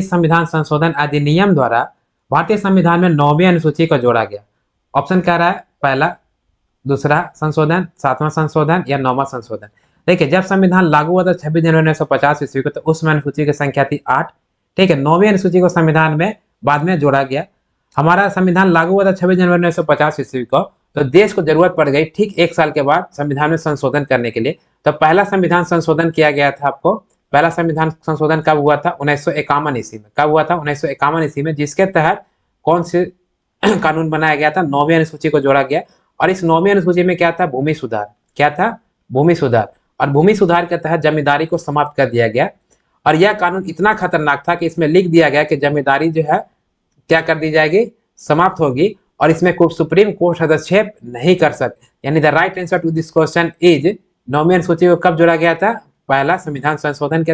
इस संविधान संशोधन अधिनियम द्वारा भारतीय संविधान में नौवीं अनुसूची को जोड़ा गया ऑप्शन क्या रहा है पहला दूसरा संशोधन सातवां संशोधन या नौवां संशोधन देखिए जब संविधान लागू हुआ था छब्बीस जनवरी उन्नीस सौ पचास ईस्वी को तो उसमें अनुसूची की संख्या थी आठ ठीक है नौवीं अनुसूची को संविधान में बाद में जोड़ा गया हमारा संविधान लागू हुआ था छब्बीस जनवरी उन्नीस सौ पचास ईस्वी को तो देश को जरूरत पड़ गई ठीक एक साल के बाद संविधान में संशोधन करने के लिए तो पहला संविधान संशोधन किया गया था आपको पहला संविधान संशोधन कब हुआ था उन्नीस ईस्वी में कब हुआ था उन्नीस ईस्वी में जिसके तहत कौन से कानून बनाया गया था नौवीं अनुसूची को जोड़ा गया और इस नौवीं अनुसूची में क्या था भूमि सुधार क्या था भूमि सुधार और भूमि सुधार के तहत जमींदारी को समाप्त कर दिया गया और यह कानून इतना खतरनाक था कि इसमें लिख दिया गया कि जमींदारी जो है क्या कर दी जाएगी समाप्त होगी और इसमें सुप्रीम कोर्ट हस्तक्षेप नहीं कर सकते यानी the right answer to this question is नौवीं अनुसूची को कब जोड़ा गया था पहला संविधान संशोधन के